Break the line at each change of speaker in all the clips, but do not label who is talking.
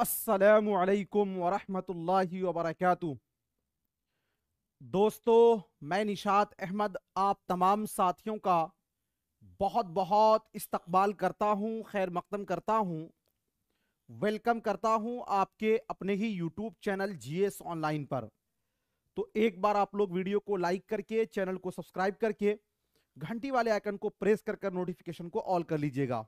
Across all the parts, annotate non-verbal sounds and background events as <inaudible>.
असलकम वरहमतुल्लाहि वर्क दोस्तों मैं निशात अहमद आप तमाम साथियों का बहुत बहुत इस्तकबाल करता हूँ खैर मकदम करता हूँ वेलकम करता हूँ आपके अपने ही YouTube channel G S online पर तो एक बार आप लोग वीडियो को लाइक करके चैनल को सब्सक्राइब करके घंटी वाले आइकन को प्रेस कर कर नोटिफिकेशन को ऑल कर लीजिएगा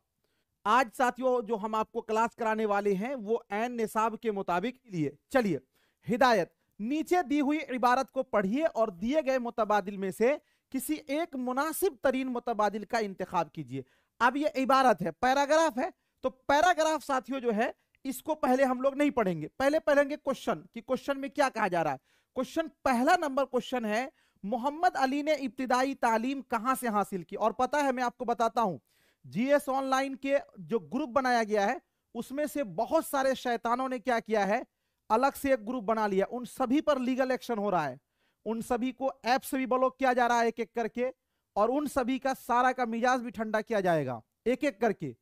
आज साथियों जो हम आपको क्लास कराने वाले हैं वो एन निसाब के मुताबिक लिए चलिए हिदायत नीचे दी हुई इबारत को पढ़िए और दिए गए मुतबादिल में से किसी एक मुनासिब तरीन मुतबादिल का इंतखा कीजिए अब ये इबारत है पैराग्राफ है तो पैराग्राफ साथियों जो है इसको पहले हम लोग नहीं पढ़ेंगे पहले पढ़ेंगे क्वेश्चन कि क्वेश्चन में क्या कहा जा रहा है क्वेश्चन पहला नंबर क्वेश्चन है मोहम्मद अली ने इब्तदाई तालीम कहाँ से हासिल की और पता है मैं आपको बताता हूँ जीएस ऑनलाइन के जो ग्रुप बनाया गया है उसमें से बहुत सारे शैतानों ने क्या किया है अलग से एक ग्रुप बना लिया उन सभी पर लीगल एक्शन हो रहा है उन सभी को ऐप से भी ब्लॉक किया जा रहा है एक एक करके और उन सभी का सारा का मिजाज भी ठंडा किया जाएगा एक एक करके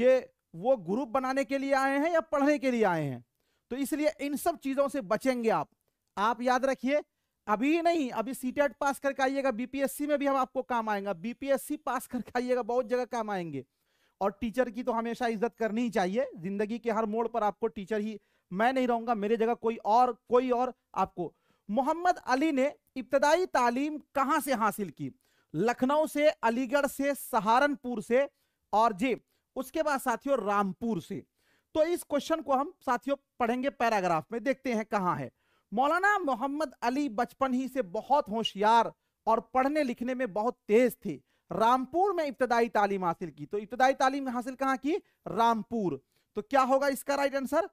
के वो ग्रुप बनाने के लिए आए हैं या पढ़ने के लिए आए हैं तो इसलिए इन सब चीजों से बचेंगे आप आप याद रखिए अभी नहीं अभी सीटेट e पास करके आइएगा बीपीएससी में भी हम आपको काम आएंगे बीपीएससी पास करके आइएगा बहुत जगह काम आएंगे और टीचर की तो हमेशा इज्जत करनी ही चाहिए जिंदगी के हर मोड़ पर आपको टीचर ही मैं नहीं रहूंगा मेरे जगह कोई और कोई और आपको मोहम्मद अली ने इब्तदाई तालीम कहाँ से हासिल की लखनऊ से अलीगढ़ से सहारनपुर से और जी उसके बाद साथियों रामपुर से तो इस क्वेश्चन को हम साथियों पढ़ेंगे पैराग्राफ में देखते हैं कहाँ है मौलाना मोहम्मद अली बचपन ही से बहुत होशियार और पढ़ने लिखने में बहुत तेज थे रामपुर में इब्तदाई तालीम हासिल की तो इब्तदाई तालीम हासिल कहां की रामपुर तो क्या होगा इसका राइट आंसर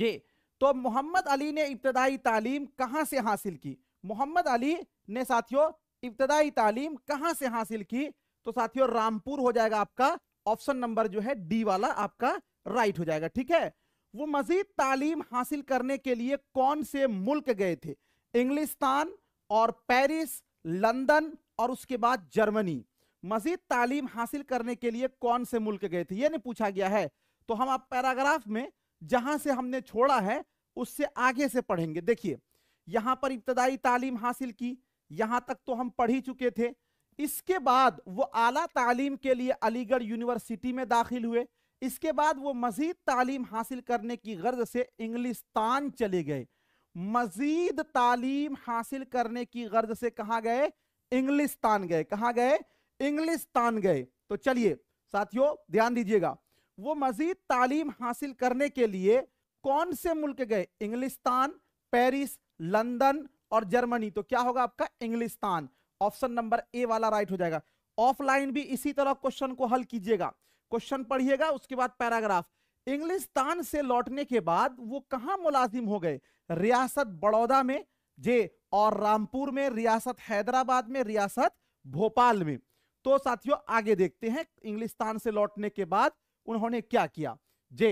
जी तो मोहम्मद अली ने इब्तदाई तालीम कहां से हासिल की मोहम्मद अली ने साथियों इब्तदाई तालीम कहां से हासिल की तो साथियों रामपुर हो जाएगा आपका ऑप्शन नंबर जो है डी वाला आपका राइट हो जाएगा ठीक है वो मजीद तालीम हासिल करने के लिए कौन से मुल्क गए थे इंग्लिस्तान और पेरिस लंदन और उसके बाद जर्मनी मजीद तालीम हासिल करने के लिए कौन से मुल्क गए थे ये नहीं पूछा गया है तो हम आप पैराग्राफ में जहां से हमने छोड़ा है उससे आगे से पढ़ेंगे देखिए यहां पर इब्तदाई तालीम हासिल की यहां तक तो हम पढ़ ही चुके थे इसके बाद वो आला तालीम के लिए अलीगढ़ यूनिवर्सिटी में दाखिल हुए इसके बाद वो मजीद तालीम हासिल करने की गर्ज से इंग्लिस्तान चले गए मजीद तालीम हासिल करने की गर्ज से कहा गए इंग्लिस्तान गए कहा गए इंग्लिस्तान गए तो चलिए साथियों ध्यान दीजिएगा वो मजीद तालीम हासिल करने के लिए कौन से मुल्क गए इंग्लिस्तान पेरिस लंदन और जर्मनी तो क्या होगा आपका इंग्लिस्तान ऑप्शन नंबर ए वाला राइट हो जाएगा ऑफलाइन भी इसी तरह क्वेश्चन को हल कीजिएगा क्वेश्चन पढ़िएगा उसके बाद पैराग्राफ इंग्लिस्तान से लौटने के बाद वो कहा मुलाजिम हो गए रियासत बड़ौदा में जे और रामपुर में रियासत हैदराबाद में रियासत भोपाल में तो साथियों आगे देखते हैं इंग्लिस्तान से लौटने के बाद उन्होंने क्या किया जे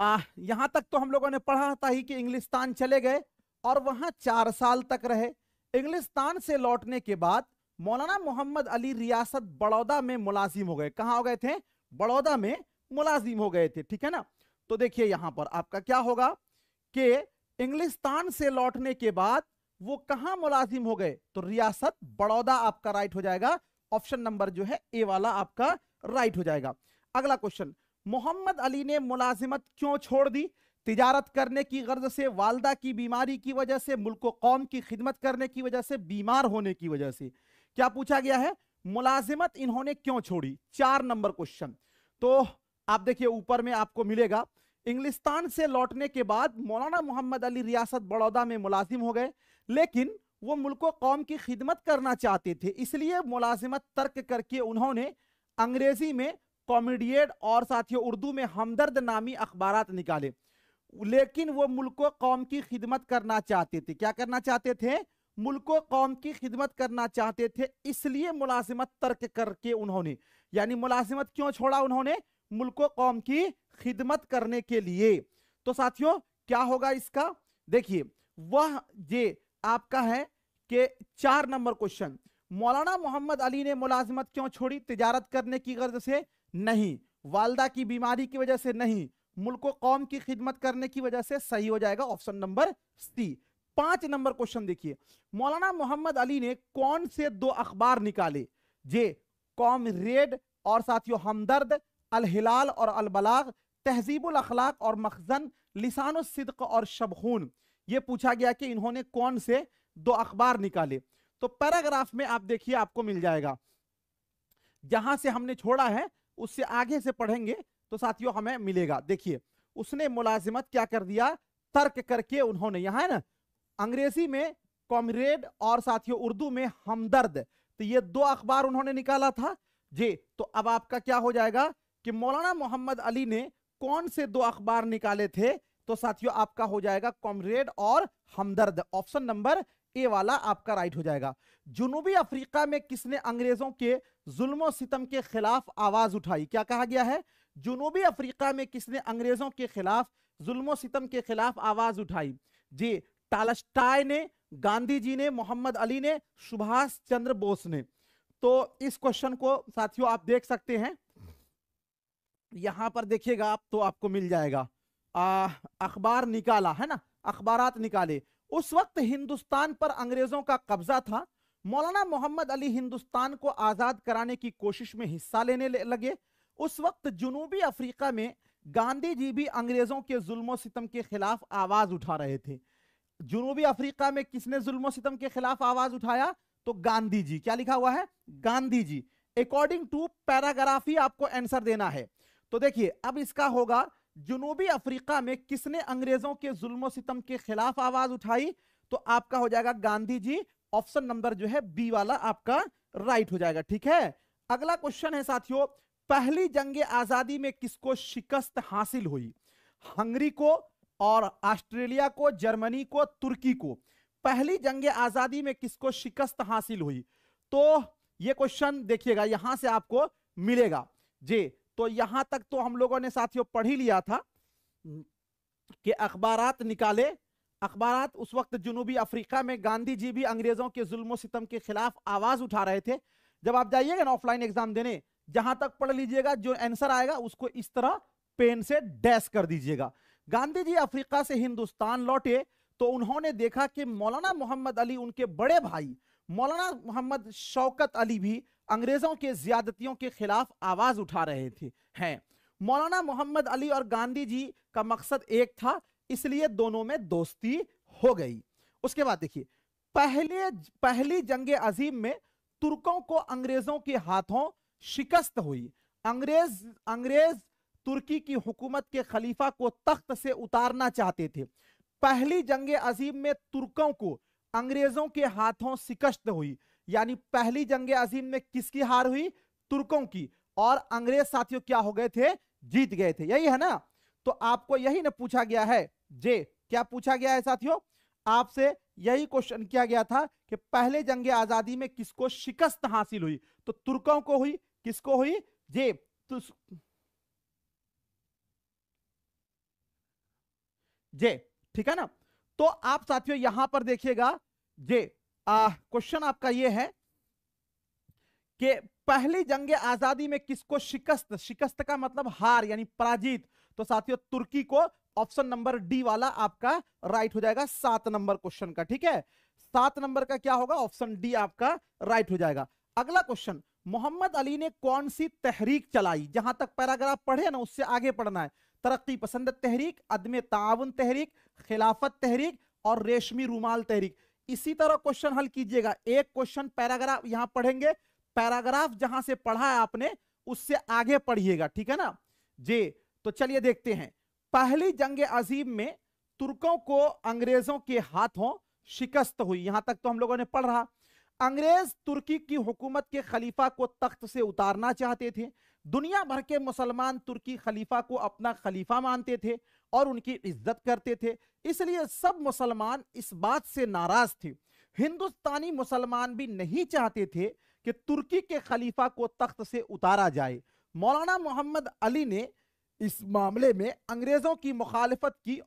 आ, यहां तक तो हम लोगों ने पढ़ा था ही कि इंग्लिस्तान चले गए और वहां चार साल तक रहे इंग्लिस्तान से लौटने के बाद मौलाना मोहम्मद अली रियासत बड़ौदा में मुलाजिम हो गए कहा हो गए थे बड़ौदा में मुलाजिम हो गए थे ठीक है ना तो देखिए यहां पर आपका क्या होगा कि इंग्लिस्तान से लौटने के बाद वो कहां मुलाजिम हो गए तो रियासत बड़ौदा आपका राइट हो जाएगा ऑप्शन नंबर जो है ए वाला आपका राइट हो जाएगा अगला क्वेश्चन मोहम्मद अली ने मुलाजिमत क्यों छोड़ दी तिजारत करने की गर्ज से वालदा की बीमारी की वजह से मुल्क कौम की खिदमत करने की वजह से बीमार होने की वजह से क्या पूछा गया है मुलाजिमत इन्होंने क्यों छोड़ी चार नंबर क्वेश्चन तो आप देखिए ऊपर में आपको मिलेगा इंग्लिस्तान से लौटने के बाद मौलाना मोहम्मद अली रियासत बड़ौदा में मुलाजिम हो गए लेकिन वो मुल्क कौम की खिदमत करना चाहते थे इसलिए मुलाजिमत तर्क करके उन्होंने अंग्रेजी में कॉमेडियड और साथियों उर्दू में हमदर्द नामी अखबार निकाले लेकिन वो मुल्क कौम की खिदमत करना चाहते थे क्या करना चाहते थे मुल्क कौम की खिदमत करना चाहते थे इसलिए मुलाजिमत तर्क करके उन्होंने यानी मुलाजिमत क्यों छोड़ा उन्होंने मुल्क कौम की खिदमत करने के लिए तो साथियों क्या होगा इसका देखिए वह ये आपका है कि चार नंबर क्वेश्चन मौलाना मोहम्मद अली ने मुलाजिमत क्यों छोड़ी तिजारत करने की गर्ज से नहीं वालदा की बीमारी की वजह से नहीं मुल्क कौम की खिदमत करने की वजह से सही हो जाएगा ऑप्शन नंबर सी पांच नंबर क्वेश्चन देखिए मौलाना मोहम्मद अली ने कौन से दो अखबार निकाले जे कॉमरेड और साथियों हमदर्द अल हिलाल और अल बलाग तहजीबुल अखलाक और मखजन लिसान सिद्क और शबखून ये पूछा गया कि इन्होंने कौन से दो अखबार निकाले तो पैराग्राफ में आप देखिए आपको मिल जाएगा जहां से हमने छोड़ा है उससे आगे से पढ़ेंगे तो साथियों हमें मिलेगा देखिए उसने मुलाजिमत क्या कर दिया तर्क करके उन्होंने यहां है ना अंग्रेजी में कॉमरेड और साथियों उर्दू में हमदर्द तो ये दो अखबार उन्होंने निकाला था जी तो अब आपका क्या हो जाएगा कि मौलाना मोहम्मद अली ने कौन से दो अखबार निकाले थे तो साथियों आपका हो जाएगा कॉमरेड और हमदर्द ऑप्शन नंबर ए वाला आपका राइट हो जाएगा जुनूबी अफ्रीका में किसने अंग्रेजों के जुल्मों सितम के खिलाफ आवाज उठाई क्या कहा गया है जुनूबी अफ्रीका में किसने अंग्रेजों के खिलाफ जुल्म सितम के खिलाफ आवाज उठाई जी टालस्टाय ने गांधी जी ने मोहम्मद अली ने सुभाष चंद्र बोस ने तो इस क्वेश्चन को साथियों आप देख सकते हैं यहां पर देखिएगा आप तो आपको मिल जाएगा अखबार निकाला है ना अखबारात निकाले उस वक्त हिंदुस्तान पर अंग्रेजों का कब्जा था मौलाना मोहम्मद अली हिंदुस्तान को आजाद कराने की कोशिश में हिस्सा लेने लगे उस वक्त जुनूबी अफ्रीका में गांधी जी भी अंग्रेजों के जुल्मों सितम के खिलाफ आवाज उठा रहे थे जुनूबी अफ्रीका में किसने जुल्म सितम के खिलाफ आवाज उठाया तो गांधी जी क्या लिखा हुआ है Gandhi ji according to paragraph ही आपको आंसर देना है तो देखिए अब इसका होगा जुनूबी अफ्रीका में किसने अंग्रेजों के जुल्म सितम के खिलाफ आवाज उठाई तो आपका हो जाएगा गांधी जी ऑप्शन नंबर जो है बी वाला आपका राइट हो जाएगा ठीक है अगला क्वेश्चन है साथियों पहली जंग आजादी में किसको शिकस्त हासिल हुई हंगरी को और ऑस्ट्रेलिया को जर्मनी को तुर्की को पहली जंग आजादी में किसको शिकस्त हासिल हुई तो ये क्वेश्चन देखिएगा यहां से आपको मिलेगा जी तो यहां तक तो हम लोगों ने साथियों पढ़ ही लिया था कि अखबार निकाले अखबार उस वक्त जुनूबी अफ्रीका में गांधी जी भी अंग्रेजों के जुल्मों सितम के खिलाफ आवाज उठा रहे थे जब आप जाइएगा ना ऑफलाइन एग्जाम देने जहां तक पढ़ लीजिएगा जो आंसर आएगा उसको इस तरह पेन से डैश कर दीजिएगा गांधी जी अफ्रीका से हिंदुस्तान लौटे तो उन्होंने देखा कि मौलाना मोहम्मद अली उनके बड़े भाई मौलाना मोहम्मद शौकत अली भी अंग्रेजों के ज्यादतियों के खिलाफ आवाज उठा रहे थे हैं मौलाना मोहम्मद अली और गांधी जी का मकसद एक था इसलिए दोनों में दोस्ती हो गई उसके बाद देखिए पहले पहली जंग अजीम में तुर्कों को अंग्रेजों के हाथों शिकस्त हुई अंग्रेज अंग्रेज तुर्की की हुकूमत के खलीफा को तख्त से उतारना चाहते थे पहली जंग अजीम में तुर्कों को अंग्रेजों के हाथों शिकस्त हुई यानी पहली जंग अजीम में किसकी हार हुई तुर्कों की और अंग्रेज साथियों क्या हो गए थे जीत गए थे यही है ना तो आपको यही ना पूछा गया है जे क्या पूछा गया है साथियों आपसे यही क्वेश्चन किया गया था कि पहले जंग आजादी में किसको शिकस्त हासिल हुई तो तुर्कों को हुई किसको हुई जे तुस... जे ठीक है ना तो आप साथियों यहां पर देखिएगा जे क्वेश्चन आपका ये है कि पहली जंग आजादी में किसको शिकस्त शिकस्त का मतलब हार यानी पराजित तो साथियों तुर्की को ऑप्शन नंबर डी वाला आपका राइट हो जाएगा सात नंबर क्वेश्चन का ठीक है सात नंबर का क्या होगा ऑप्शन डी आपका राइट हो जाएगा अगला क्वेश्चन मोहम्मद अली ने कौन सी तहरीक चलाई जहां तक पैराग्राफ पढ़े ना उससे आगे पढ़ना है तरक्की पसंद तहरीक अदम ताउन तहरीक खिलाफत तहरीक और रेशमी रूमाल तहरीक इसी तरह क्वेश्चन हल कीजिएगा एक क्वेश्चन पैराग्राफ यहां पढ़ेंगे पैराग्राफ जहां से पढ़ा है आपने उससे आगे पढ़िएगा ठीक है ना जे तो चलिए देखते हैं पहली जंग अजीब में तुर्कों को अंग्रेजों के हाथों शिकस्त हुई यहां तक तो हम लोगों ने पढ़ रहा अंग्रेज तुर्की की हुकूमत के खलीफा को तख्त से उतारना चाहते थे दुनिया भर के मुसलमान तुर्की खलीफा को अपना खलीफा मानते थे और उनकी इज्जत करते थे इसलिए सब मुसलमान इस बात से नाराज थे हिंदुस्तानी मुसलमान भी नहीं चाहते थे कि तुर्की के खलीफा को तख्त से उतारा जाए मौलाना मोहम्मद अली ने इस मामले में अंग्रेजों की मुखालफत की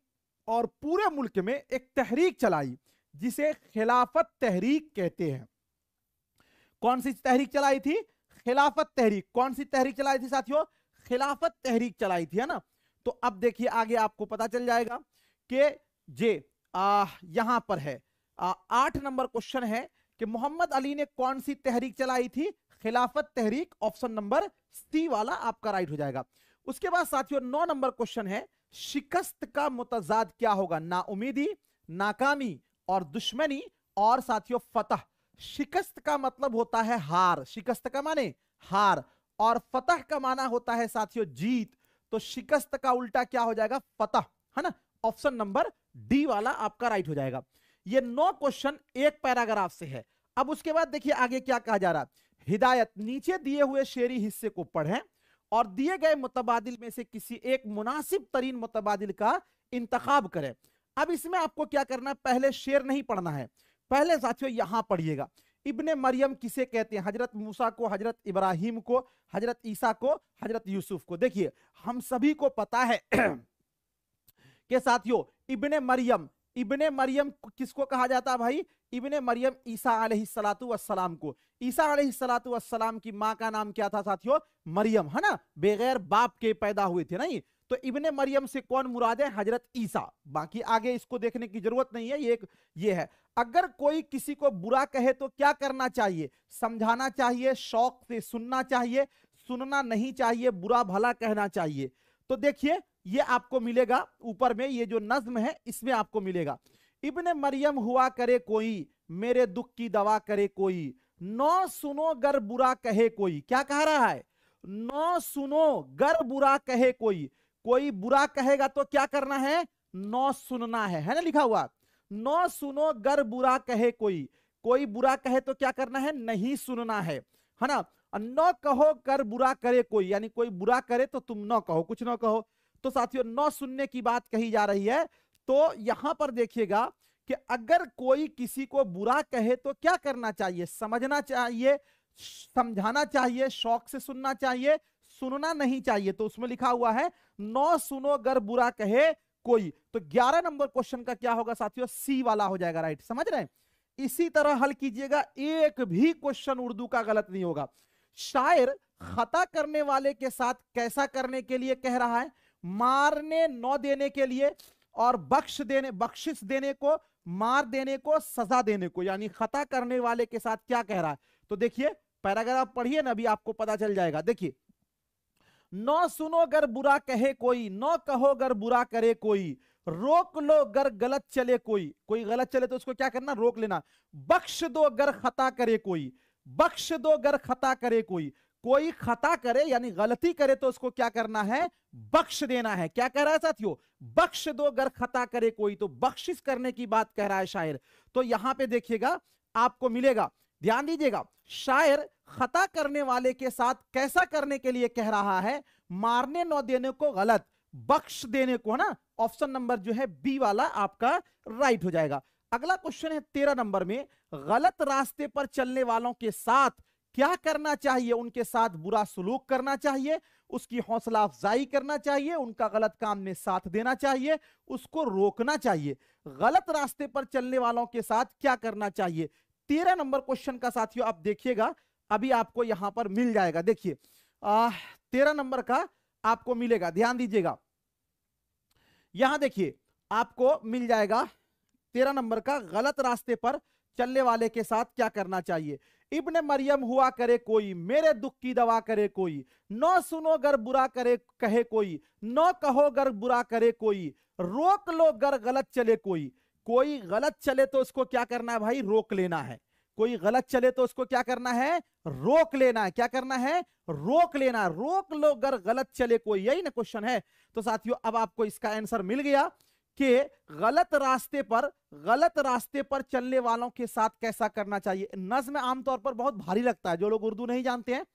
और पूरे मुल्क में एक तहरीक चलाई जिसे खिलाफत तहरीक कहते हैं कौन सी तहरीक चलाई थी खिलाफत तहरीक कौन सी तहरीक चलाई थी साथियों खिलाफत तहरीक चलाई थी है ना तो अब देखिए आगे आपको पता चल जाएगा कि जे आ, यहां पर है आठ नंबर क्वेश्चन है कि मोहम्मद अली ने कौन सी तहरीक चलाई थी खिलाफत तहरीक ऑप्शन नंबर सी वाला आपका राइट हो जाएगा उसके बाद साथियों नौ नंबर क्वेश्चन है शिकस्त का मुतजाद क्या होगा नाउमीदी नाकामी और दुश्मनी और साथियों फतह शिकस्त का मतलब होता है हार शिकस्त का माने हार और फतह का माना होता है साथियों जीत तो शिकस्त का उल्टा क्या हो जाएगा फतह है ना ऑप्शन नंबर डी वाला आपका राइट हो जाएगा ये नौ क्वेश्चन एक पैराग्राफ से है अब उसके बाद देखिए आगे क्या कहा जा रहा है हिदायत नीचे दिए हुए शेरी हिस्से को पढ़ें और दिए गए मुतबादिल में से किसी एक मुनासिब तरीन मुतबादिल का इंतखा करें अब इसमें आपको क्या करना है पहले शेर नहीं पढ़ना है पहले साथियों यहां पढ़िएगा इब्ने मरियम किसे कहते हैं हजरत मूसा को हजरत इब्राहिम को हजरत ईसा को हजरत यूसुफ को देखिए हम सभी को पता है <clears throat> के साथियों इब्ने मरियम इब्ने मरियम किसको कहा जाता है भाई इब्ने मरियम ईसा वसलाम को ईसा सलाम की माँ का नाम क्या था साथियों मरियम है ना बगैर बाप के पैदा हुए थे नहीं तो इबन मरियम से कौन मुराद है हजरत ईसा बाकी आगे इसको देखने की जरूरत नहीं है ये एक ये है अगर कोई किसी को बुरा कहे तो क्या करना चाहिए समझाना चाहिए शौक से सुनना चाहिए सुनना नहीं चाहिए बुरा भला कहना चाहिए तो देखिए ये आपको मिलेगा ऊपर में ये जो नज्म है इसमें आपको मिलेगा इबन मरियम हुआ करे कोई मेरे दुख की दवा करे कोई नौ सुनो गर बुरा कहे कोई क्या कह रहा है नौ सुनो गर बुरा कहे कोई कोई बुरा कहेगा तो क्या करना है नौ सुनना है है ना लिखा हुआ नौ सुनो गर बुरा कहे कोई कोई बुरा कहे तो क्या करना है नहीं सुनना है है ना न कहो कर बुरा करे कोई यानी कोई बुरा करे तो तुम न कहो कुछ न कहो तो साथियों न सुनने की बात कही जा रही है तो यहां पर देखिएगा कि अगर कोई किसी को बुरा कहे तो क्या करना चाहिए समझना चाहिए समझाना चाहिए शौक से सुनना चाहिए सुनना नहीं चाहिए तो उसमें लिखा हुआ है नौ सुनो अगर बुरा कहे कोई तो ग्यारह नंबर क्वेश्चन का क्या होगा साथियों सी वाला हो जाएगा राइट समझ रहे हैं इसी तरह हल कीजिएगा एक भी क्वेश्चन उर्दू का गलत नहीं होगा शायर खता करने वाले के साथ कैसा करने के लिए कह रहा है मारने न देने के लिए और बख्श देने बख्शिश देने को मार देने को सजा देने को यानी खता करने वाले के साथ क्या कह रहा है तो देखिए पैराग्राफ पढ़िए ना अभी आपको पता चल जाएगा देखिए नौ सुनो गर बुरा कहे कोई नौ कहो गर बुरा करे कोई रोक लो गर गलत चले कोई कोई गलत चले तो उसको क्या करना रोक लेना बख्श दो गर खता करे कोई बख्श दो गर खता करे कोई कोई खता करे यानी गलती करे तो उसको क्या करना है बख्श देना है क्या कह रहा है साथियों बख्श दो गर खता करे कोई तो बख्शिश करने की बात कह रहा है शायर तो यहां पे देखिएगा आपको मिलेगा ध्यान दीजिएगा शायर खता करने वाले के साथ कैसा करने के लिए कह रहा है मारने न देने को गलत बख्श देने को है ना ऑप्शन नंबर जो है बी वाला आपका राइट हो जाएगा अगला क्वेश्चन है तेरह नंबर में गलत रास्ते पर चलने वालों के साथ क्या करना चाहिए उनके साथ बुरा सलूक करना चाहिए उसकी हौसला अफजाई करना चाहिए उनका गलत काम में साथ देना चाहिए उसको रोकना चाहिए गलत रास्ते पर चलने वालों के साथ क्या करना चाहिए तेरह नंबर क्वेश्चन का साथियों आप देखिएगा अभी आपको यहां पर मिल जाएगा देखिए तेरह नंबर का आपको मिलेगा ध्यान दीजिएगा यहां देखिए आपको मिल जाएगा तेरह नंबर का गलत रास्ते पर चलने वाले के साथ क्या करना चाहिए इब्ने मरियम हुआ करे कोई मेरे दुख की दवा करे कोई न सुनो गर बुरा करे कहे कोई न कहो गर बुरा करे कोई रोक लो गर गलत चले कोई कोई गलत चले तो उसको क्या करना है भाई रोक लेना है कोई गलत चले तो उसको क्या करना है रोक लेना है क्या करना है रोक लेना रोक लो अगर गलत चले कोई यही ना क्वेश्चन है तो साथियों अब आपको इसका आंसर मिल गया कि गलत रास्ते पर गलत रास्ते पर चलने वालों के साथ कैसा करना चाहिए नज्म आमतौर पर बहुत भारी लगता है जो लोग उर्दू नहीं जानते हैं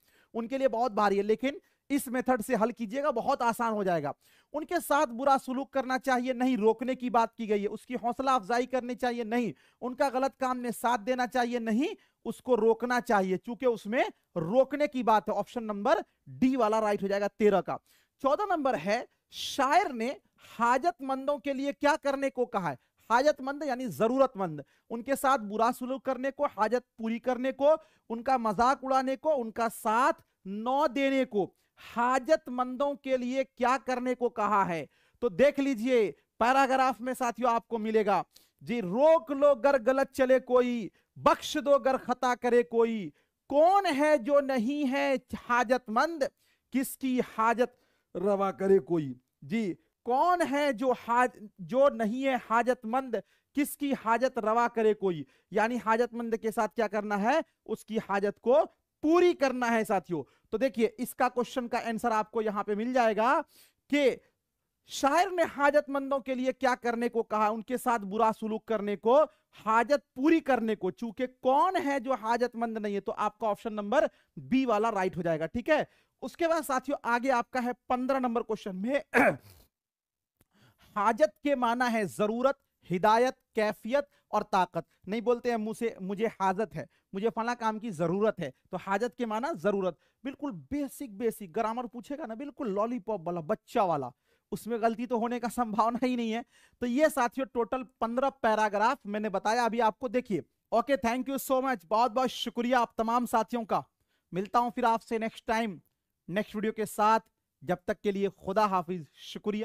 उनके लिए बहुत भारी है लेकिन इस मेथड से हल कीजिएगा बहुत आसान हो जाएगा उनके साथ बुरा सुलूक करना चाहिए नहीं रोकने की बात की गई है उसकी हौसला अफजाई करनी चाहिए नहीं उनका गलत काम में साथ देना चाहिए नहीं उसको रोकना चाहिए चूंकि उसमें रोकने की बात है ऑप्शन नंबर डी वाला राइट हो जाएगा तेरह का चौदह नंबर है शायर ने हाजतमंदों के लिए क्या करने को कहा है हाजतमंद यानी जरूरतमंद उनके साथ बुरा सुलूक करने को हाजत पूरी करने को उनका मजाक उड़ाने को उनका साथ न देने को हाजतमंदों के लिए क्या करने को कहा है तो देख लीजिए पैराग्राफ में साथियों आपको मिलेगा जी रोक लो गर गलत चले कोई बख्श दो गर खता करे कोई कौन है जो नहीं है हाजतमंद किसकी हाजत रवा करे कोई जी कौन है जो हाज जो नहीं है हाजतमंद किसकी हाजत रवा करे कोई यानी हाजतमंद के साथ क्या करना है उसकी हाजत को पूरी करना है साथियों तो देखिए इसका क्वेश्चन का आंसर आपको यहां पे मिल जाएगा कि शायर ने हाजतमंदों के लिए क्या करने को कहा उनके साथ बुरा सुलूक करने को हाजत पूरी करने को चूंकि कौन है जो हाजतमंद नहीं है तो आपका ऑप्शन नंबर बी वाला राइट हो जाएगा ठीक है उसके बाद साथियों आगे आपका है पंद्रह नंबर क्वेश्चन में <clears throat> हाजत के माना है जरूरत हिदायत कैफियत और ताकत नहीं बोलते हैं मुझे मुझे हाजत है मुझे फला काम की जरूरत है तो हाजत के माना जरूरत बिल्कुल बेसिक बेसिक ग्रामर पूछेगा ना बिल्कुल लॉलीपॉप वाला बच्चा वाला उसमें गलती तो होने का संभावना ही नहीं है तो ये साथियों टोटल पंद्रह पैराग्राफ मैंने बताया अभी आपको देखिए okay thank you so much बहुत बहुत शुक्रिया आप तमाम साथियों का मिलता हूं फिर आपसे नेक्स्ट टाइम नेक्स्ट वीडियो के साथ जब तक के लिए खुदा हाफिज शुक्रिया